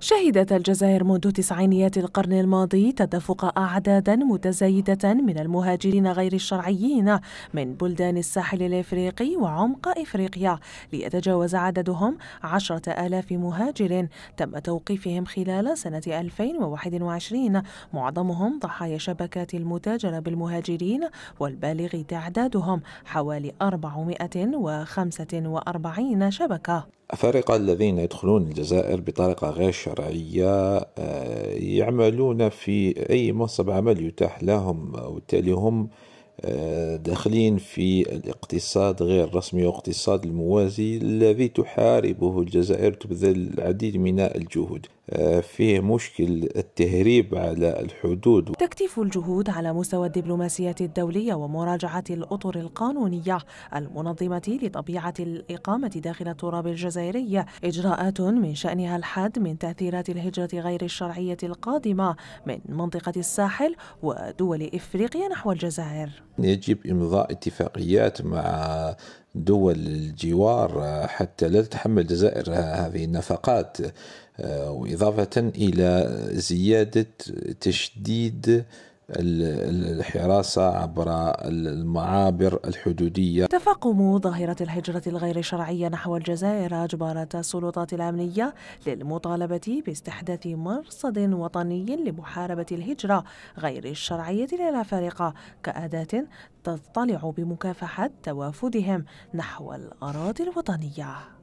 شهدت الجزائر منذ تسعينيات القرن الماضي تدفق أعدادا متزايدة من المهاجرين غير الشرعيين من بلدان الساحل الإفريقي وعمق إفريقيا ليتجاوز عددهم عشرة آلاف مهاجر تم توقيفهم خلال سنة 2021 معظمهم ضحايا شبكات المتاجرة بالمهاجرين والبالغ تعدادهم حوالي 445 شبكة أفارقة الذين يدخلون الجزائر بطريقة غير شرعية آه، يعملون في أي منصب عمل يتاح لهم وبالتالي هم آه، داخلين في الاقتصاد غير الرسمي واقتصاد الموازي الذي تحاربه الجزائر تبذل العديد من الجهود فيه مشكل التهريب على الحدود تكتيف الجهود على مستوى الدبلوماسية الدولية ومراجعة الأطر القانونية المنظمة لطبيعة الإقامة داخل التراب الجزائري إجراءات من شأنها الحد من تأثيرات الهجرة غير الشرعية القادمة من منطقة الساحل ودول إفريقيا نحو الجزائر يجب إمضاء اتفاقيات مع دول الجوار آه، حتى لا تتحمل الجزائر آه، هذه النفقات آه، وإضافة إلى زيادة تشديد الحراسة عبر المعابر الحدودية تفاقم ظاهرة الهجرة الغير شرعية نحو الجزائر أجبرت السلطات الأمنية للمطالبة باستحداث مرصد وطني لمحاربة الهجرة غير الشرعية للأفارقة كأداة تطلع بمكافحة توافدهم نحو الأراضي الوطنية